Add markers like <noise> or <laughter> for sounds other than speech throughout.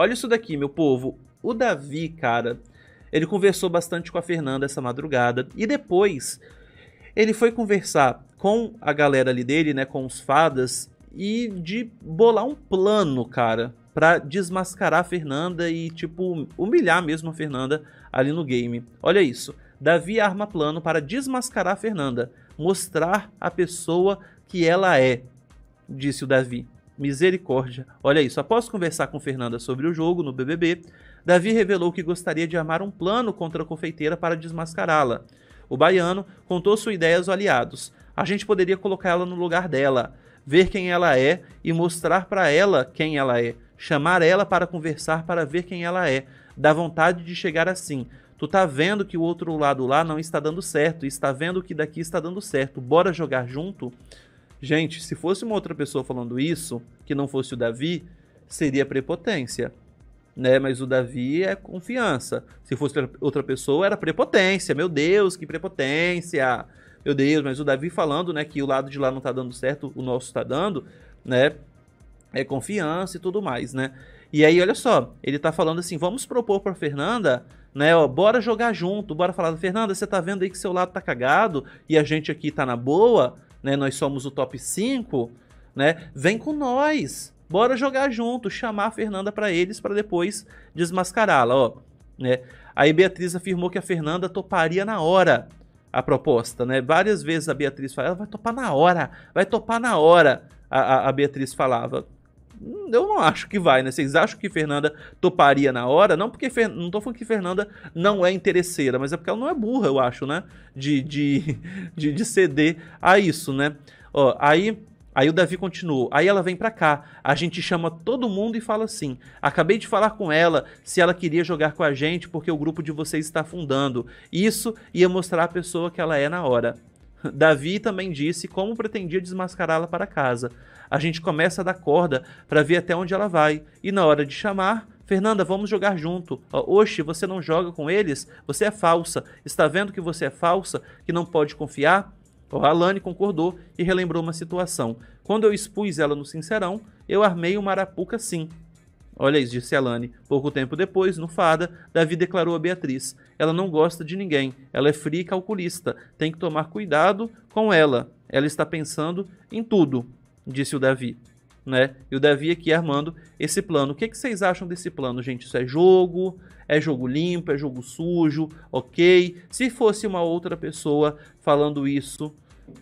Olha isso daqui, meu povo. O Davi, cara, ele conversou bastante com a Fernanda essa madrugada e depois ele foi conversar com a galera ali dele, né, com os fadas e de bolar um plano, cara, para desmascarar a Fernanda e tipo humilhar mesmo a Fernanda ali no game. Olha isso. Davi arma plano para desmascarar a Fernanda, mostrar a pessoa que ela é, disse o Davi. Misericórdia. Olha isso. Após conversar com Fernanda sobre o jogo no BBB, Davi revelou que gostaria de armar um plano contra a confeiteira para desmascará-la. O baiano contou sua ideia aos aliados. A gente poderia colocá-la no lugar dela, ver quem ela é e mostrar para ela quem ela é, chamar ela para conversar para ver quem ela é. Dá vontade de chegar assim. Tu tá vendo que o outro lado lá não está dando certo, está vendo que daqui está dando certo. Bora jogar junto? Gente, se fosse uma outra pessoa falando isso, que não fosse o Davi, seria prepotência. Né? Mas o Davi é confiança. Se fosse outra pessoa, era prepotência. Meu Deus, que prepotência! Meu Deus, mas o Davi falando, né, que o lado de lá não tá dando certo, o nosso tá dando, né? É confiança e tudo mais, né? E aí, olha só, ele tá falando assim: vamos propor pra Fernanda, né? Ó, bora jogar junto, bora falar, Fernanda, você tá vendo aí que seu lado tá cagado e a gente aqui tá na boa né? Nós somos o top 5, né? Vem com nós. Bora jogar junto, chamar a Fernanda para eles para depois desmascará-la, ó, né? Aí Beatriz afirmou que a Fernanda toparia na hora a proposta, né? Várias vezes a Beatriz falava, ela vai topar na hora, vai topar na hora, a, a, a Beatriz falava eu não acho que vai, né? Vocês acham que Fernanda toparia na hora? Não porque Fer... não tô falando que Fernanda não é interesseira, mas é porque ela não é burra, eu acho, né? De, de, <laughs> de, de ceder a isso, né? Ó, aí Aí o Davi continuou. Aí ela vem para cá. A gente chama todo mundo e fala assim: "Acabei de falar com ela se ela queria jogar com a gente porque o grupo de vocês está fundando. Isso ia mostrar a pessoa que ela é na hora. Davi também disse como pretendia desmascará-la para casa. A gente começa da corda para ver até onde ela vai, e na hora de chamar, Fernanda, vamos jogar junto. Oxe, você não joga com eles? Você é falsa. Está vendo que você é falsa? Que não pode confiar? A Alane concordou e relembrou uma situação. Quando eu expus ela no Sincerão, eu armei uma arapuca sim. Olha isso, disse Alane. Pouco tempo depois, no Fada, Davi declarou a Beatriz: Ela não gosta de ninguém, ela é fria e calculista, tem que tomar cuidado com ela. Ela está pensando em tudo, disse o Davi. Né? E o Davi aqui armando esse plano. O que, é que vocês acham desse plano, gente? Isso é jogo? É jogo limpo? É jogo sujo? Ok? Se fosse uma outra pessoa falando isso,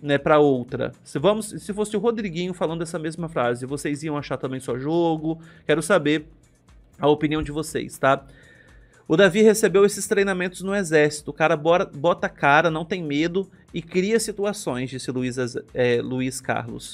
né, para outra. Se vamos, se fosse o Rodriguinho falando essa mesma frase, vocês iam achar também só jogo? Quero saber a opinião de vocês, tá? O Davi recebeu esses treinamentos no exército. O cara bota cara, não tem medo e cria situações, disse Luiz, é, Luiz Carlos.